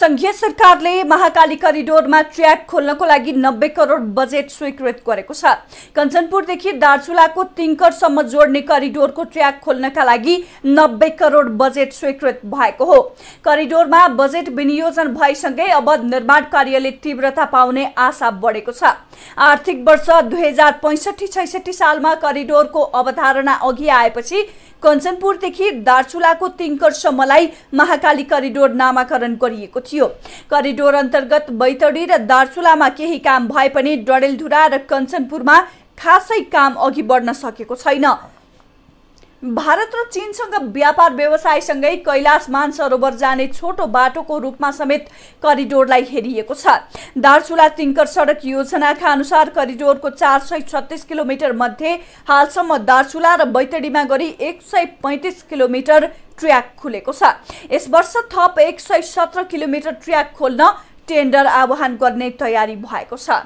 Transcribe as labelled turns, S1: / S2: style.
S1: सङ्घीय सरकारले महाकाली करिडोरमा ट्र्याक खोल्नको लागि नब्बे करोड बजेट स्वीकृत गरेको छ कञ्चनपुरदेखि दार्चुलाको तिङ्करसम्म जोड्ने करिडोरको ट्र्याक खोल्नका लागि नब्बे करोड बजेट स्वीकृत भएको हो करिडोरमा बजेट विनियोजन भएसँगै अब निर्माण कार्यले तीव्रता पाउने आशा बढेको छ आर्थिक वर्ष दुई हजार पैँसठी छैसठी सालमा करिडोरको अवधारणा अघि आएपछि कञ्चनपुरदेखि दार्चुलाको तिङ्करसम्मलाई महाकाली करिडोर नामाकरण गरिएको थियो करिडोर अन्तर्गत बैतडी र दार्चुलामा केही काम भए पनि डडेलधुरा र कञ्चनपुरमा खासै काम अघि बढ्न सकेको छैन भारत र चीनसँग व्यापार व्यवसायसँगै कैलाश मानसरोवर जाने छोटो बाटोको रूपमा समेत करिडोरलाई हेरिएको छ दार्चुला तिङ्कर सडक योजनाका अनुसार करिडोरको चार सय छत्तिस किलोमिटर मध्ये हालसम्म दार्चुला र बैतडीमा गरी एक सय पैँतिस किलोमिटर ट्र्याक खुलेको छ यस वर्ष थप एक सय सत्र किलोमिटर ट्र्याक खोल्न टेन्डर आह्वान गर्ने तयारी भएको छ